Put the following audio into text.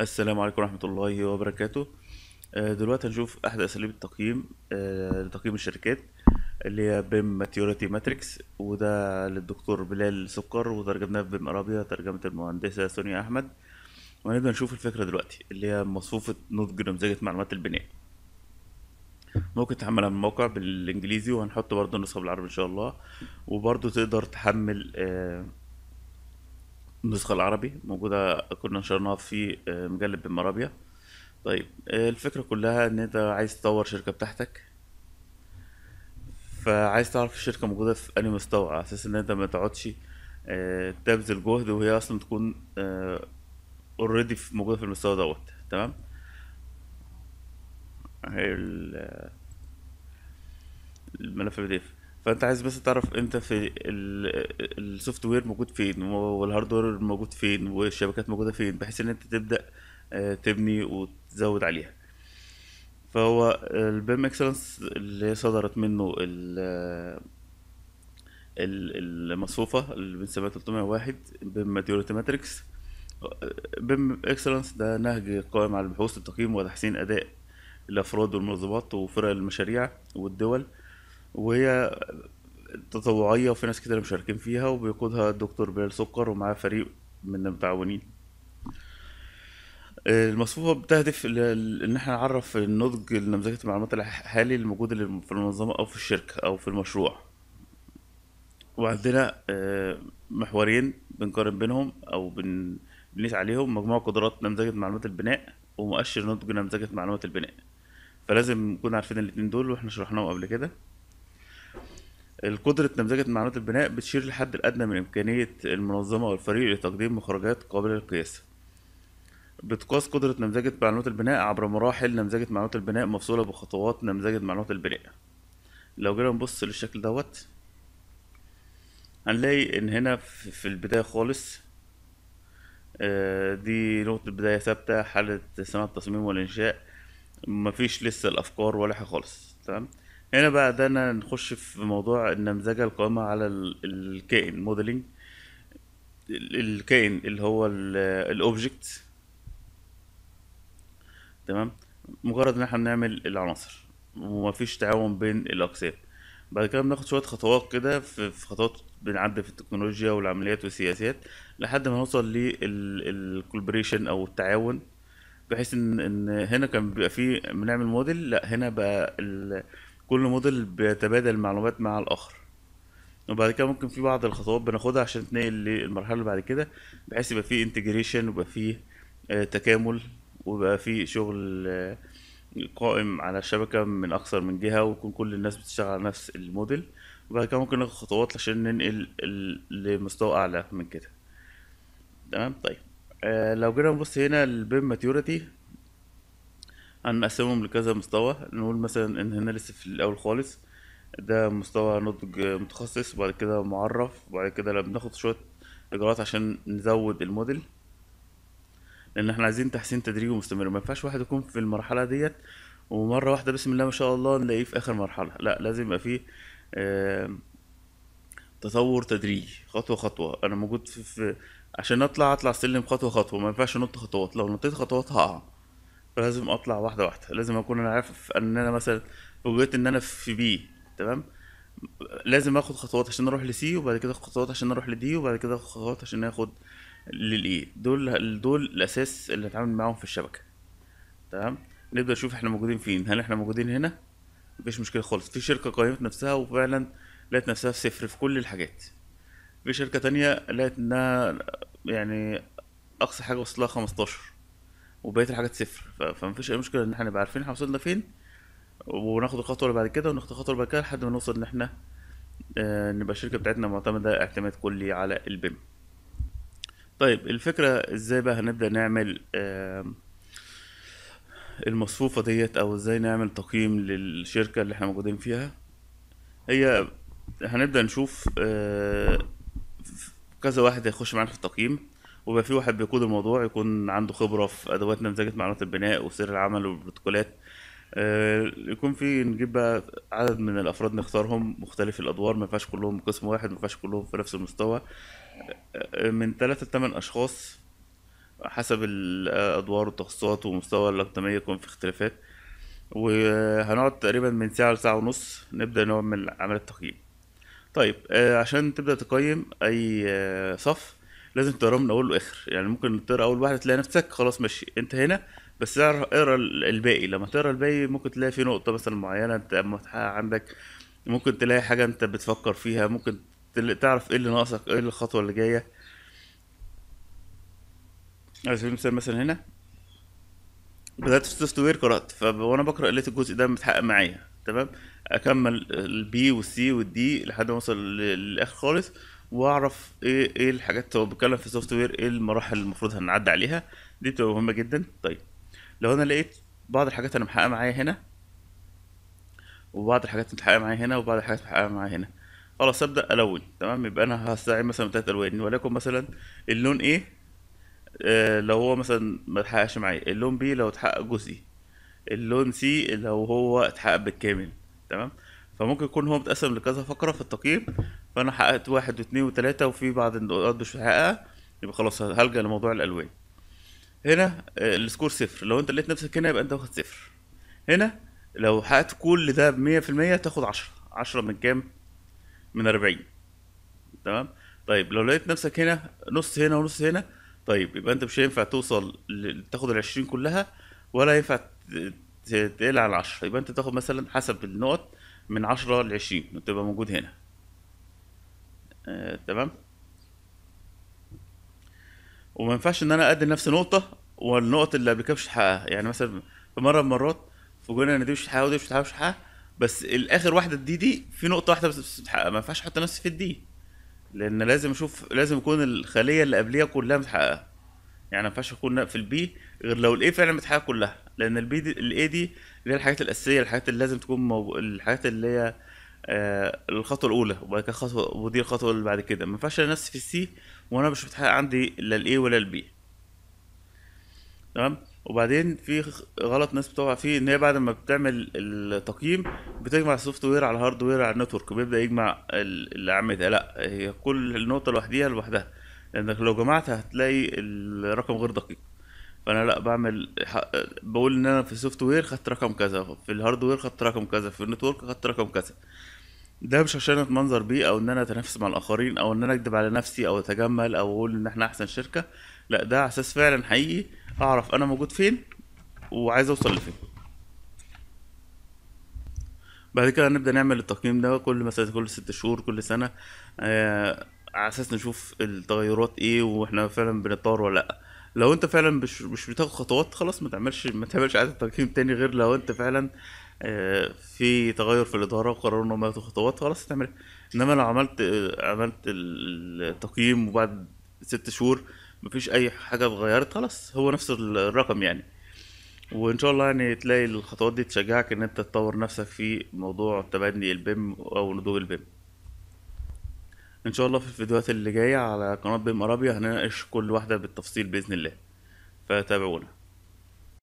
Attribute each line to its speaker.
Speaker 1: السلام عليكم ورحمة الله وبركاته آه، دلوقتي هنشوف أحد أساليب التقييم آه، لتقييم الشركات اللي هي بيم ماتيوريتي ماتريكس وده للدكتور بلال سكر وده جبناه بيم أرابيا ترجمة المهندسة سونيا أحمد وهنبدأ نشوف الفكرة دلوقتي اللي هي مصفوفة نضج نمذجة معلومات البناء ممكن تحملها من الموقع بالإنجليزي وهنحط برضه النسخة بالعربي إن شاء الله وبرضه تقدر تحمل آه النسخة العربي موجودة كنا نشرناها في آه، مجلة بالمرابيا طيب آه، الفكرة كلها إن أنت عايز تطور شركة بتاعتك فعايز تعرف الشركة موجودة في أنهي مستوى على أساس إن أنت ما تقعدش آه، تبذل جهد وهي أصلا تكون اوريدي موجودة في المستوى دوت تمام الملف بي دي اف فانت عايز بس تعرف انت في السوفت وير موجود فين والهارد وير موجود فين والشبكات موجوده فين بحيث ان انت تبدا آه، تبني وتزود عليها فهو البيم اكسلنس اللي صدرت منه آه، المصفوفه اللي بنسميها 301 بيم ماتيوريتي ماتريكس بيم اكسلنس ده نهج قائم على البحوث التقييم وتحسين اداء الافراد والمنظمات وفرق المشاريع والدول وهي تطوعية وفي ناس كتير مشاركين فيها وبيقودها الدكتور بلال سكر ومعاه فريق من المتعاونين المصفوفة بتهدف إن احنا نعرف النضج نمذجة المعلومات الحالي الموجود في المنظمة أو في الشركة أو في المشروع وعندنا آه، محورين بنقارن بينهم أو بنقيس عليهم مجموعة قدرات نمذجة معلومات البناء ومؤشر نضج نمذجة معلومات البناء فلازم نكون عارفين الاتنين دول واحنا شرحناهم قبل كده القدرة نمذجة معلومات البناء بتشير للحد الأدنى من إمكانية المنظمة أو الفريق لتقديم مخرجات قابلة للقياس بتقاس قدرة نمذجة معلومات البناء عبر مراحل نمذجة معلومات البناء مفصولة بخطوات نمذجة معلومات البناء لو جينا نبص للشكل دوت هنلاقي إن هنا في البداية خالص آه، دي نقطة بداية ثابتة حالة صناعة التصميم والإنشاء مفيش لسه الأفكار ولا حاجة خالص تمام هنا بقى بدأنا نخش في موضوع النمذجة القائمة على الكائن موديلنج الكائن اللي هو الاوبجكت تمام مجرد ان احنا بنعمل العناصر ومفيش تعاون بين الاقسام بعد كده بناخد شويه خطوات كده في خطوات بنعدي في التكنولوجيا والعمليات والسياسات لحد ما نوصل للكولبريشن او التعاون بحيث ان هنا كان بيبقى فيه بنعمل موديل لا هنا بقى كل موديل بيتبادل معلومات مع الاخر وبعد كده ممكن في بعض الخطوات بناخدها عشان تنقل للمرحله اللي بعد كده بحيث يبقى فيه انتجريشن ويبقى فيه آه، تكامل ويبقى فيه شغل آه، قائم على الشبكه من اكثر من جهه ويكون كل الناس بتشتغل على نفس الموديل وبعد كده ممكن ناخد خطوات عشان ننقل لمستوى اعلى من كده تمام طيب آه لو جينا نبص هنا البيم ماتيوريتي عن مقسمهم لكذا مستوى نقول مثلا ان هنا لسه في الاول خالص ده مستوى نضج متخصص وبعد كده معرف وبعد كده لما بناخد شويه اجراءات عشان نزود الموديل لان احنا عايزين تحسين تدريجي ومستمر ما ينفعش واحد يكون في المرحله ديت ومره واحده بسم الله ما شاء الله نلاقيه في اخر مرحله لا لازم يبقى فيه آه، تطور تدريجي خطوه خطوه انا موجود في, في عشان اطلع اطلع سلم خطوه خطوه ما ينفعش انط خطوات لو نطيت خطوات هقع لازم اطلع واحده واحده لازم اكون انا عارف ان انا مثلا وجدت ان انا في بي تمام لازم اخد خطوات عشان اروح لسي وبعد كده اخد خطوات عشان اروح لدي وبعد كده اخد خطوات عشان اخد للاي e. دول دول الاساس اللي هتعامل معاهم في الشبكه تمام نبدا نشوف احنا موجودين فين هل احنا موجودين هنا مفيش مشكله خالص في شركه قيمت نفسها وفعلا لقت نفسها في صفر في كل الحاجات في شركه تانية لقت انها يعني اقصى حاجه وصلها 15 وبقيه الحاجات صفر فمفيش اي مشكله ان احنا نبقى عارفين احنا وصلنا فين وناخد الخطوه اللي بعد كده وناخد الخطوه اللي بعد كده لحد ما نوصل ان احنا آه، نبقى الشركه بتاعتنا معتمده اعتماد كلي على البيم طيب الفكره ازاي بقى هنبدا نعمل آه، المصفوفه ديت او ازاي نعمل تقييم للشركه اللي احنا موجودين فيها هي هنبدا نشوف آه، كذا واحد هيخش معانا في التقييم ويبقى في واحد بيقود الموضوع يكون عنده خبره في ادوات نمذجه معلومات البناء وسير العمل والبروتوكولات آه، يكون في نجيب بقى عدد من الافراد نختارهم مختلف الادوار ما ينفعش كلهم قسم واحد ما ينفعش كلهم في نفس المستوى آه، من ثلاثة لثمان اشخاص حسب الادوار والتخصصات ومستوى الاقدميه يكون في اختلافات وهنقعد تقريبا من ساعه لساعه ونص نبدا نعمل عمليه تقييم طيب آه، عشان تبدا تقيم اي صف لازم تقراه من اول واخر يعني ممكن تقرا اول واحده تلاقي نفسك خلاص ماشي انت هنا بس اقرا الباقي لما تقرا الباقي ممكن تلاقي في نقطه مثلا معينه انت متحقق عندك ممكن تلاقي حاجه انت بتفكر فيها ممكن تعرف ايه اللي ناقصك ايه الخطوه اللي جايه على سبيل المثال مثلا هنا بدات في السوفت وير قرات فوانا بقرا لقيت الجزء ده متحقق معايا تمام اكمل البي والسي والدي لحد ما اوصل للاخر خالص واعرف ايه ايه الحاجات هو بيتكلم في السوفت وير ايه المراحل المفروض هنعدي عليها دي بتبقى مهمه جدا طيب لو انا لقيت بعض الحاجات انا محققه معايا هنا وبعض الحاجات متحققه معايا هنا وبعض الحاجات متحققه معايا هنا خلاص ابدا الون تمام يبقى انا هستعين مثلا بتلات الوان ولكن مثلا اللون ايه آه لو هو مثلا ما اتحققش معايا اللون بي لو اتحقق جزئي اللون سي لو هو اتحقق بالكامل تمام فممكن يكون هو متقسم لكذا فقره في التقييم فانا حققت واحد واثنين وثلاثه وفي بعض النقاط مش هحققها يبقى خلاص هلجا لموضوع الالوان هنا آه، السكور صفر لو انت لقيت نفسك هنا يبقى انت واخد صفر هنا لو حققت كل ده بمية في المية تاخد عشرة عشرة من كام؟ من أربعين تمام؟ طيب لو لقيت نفسك هنا نص هنا ونص هنا طيب يبقى انت مش هينفع توصل تاخد العشرين كلها ولا ينفع تقل على العشرة يبقى انت تاخد مثلا حسب النقط من عشرة لعشرين وتبقى موجود هنا آه، تمام وما ينفعش ان انا اقدم نفس نقطه والنقط اللي قبل كده مش هتحققها يعني مثلا في مره من المرات في ان دي مش هتحقق ودي مش هتحقق بس الاخر واحده الدي دي في نقطه واحده بس بتتحقق ما ينفعش احط نفسي في الدي لان لازم اشوف لازم يكون الخليه اللي قبليها كلها متحققه يعني ما ينفعش اكون في البي غير لو الاي فعلا متحققه كلها لان البي دي الاي دي اللي هي الحاجات الاساسيه الحاجات اللي لازم تكون مو... الحاجات اللي هي آه الخطوه الاولى وبعد كده خطوه ودي الخطوه اللي بعد كده ما ينفعش نفسي في السي وانا مش بتحقق عندي لا الاي ولا البي تمام وبعدين في غلط ناس بتقع فيه ان هي بعد ما بتعمل التقييم بتجمع السوفت وير على الهارد وير على النتورك بيبدا يجمع الاعمده لا هي كل نقطه لوحديها لوحدها لانك لو جمعتها هتلاقي الرقم غير دقيق فانا لا بعمل بقول ان انا في السوفت وير خدت رقم كذا في الهارد وير خدت رقم كذا في النتورك خدت رقم كذا ده مش عشان اتمنظر بيه او ان انا اتنافس مع الاخرين او ان انا اكدب على نفسي او اتجمل او اقول ان احنا احسن شركه لا ده اساس فعلا حقيقي اعرف انا موجود فين وعايز اوصل لفين بعد كده هنبدا نعمل التقييم ده كل مثلا كل ست شهور كل سنه آه على اساس نشوف التغيرات ايه واحنا فعلا بنتطور ولا لا لو انت فعلا مش مش بتاخد خطوات خلاص ما تعملش ما تعملش عاده تقييم تاني غير لو انت فعلا آه، في تغير في الاداره وقرروا انهم ياخدوا خطوات خلاص تعمل إيه؟ انما لو عملت آه، عملت التقييم وبعد ست شهور مفيش اي حاجه اتغيرت خلاص هو نفس الرقم يعني وان شاء الله يعني تلاقي الخطوات دي تشجعك ان انت تطور نفسك في موضوع تبني البيم او نضوج البيم ان شاء الله في الفيديوهات اللي جايه على قناه بيم ارابيا هنناقش كل واحده بالتفصيل باذن الله فتابعونا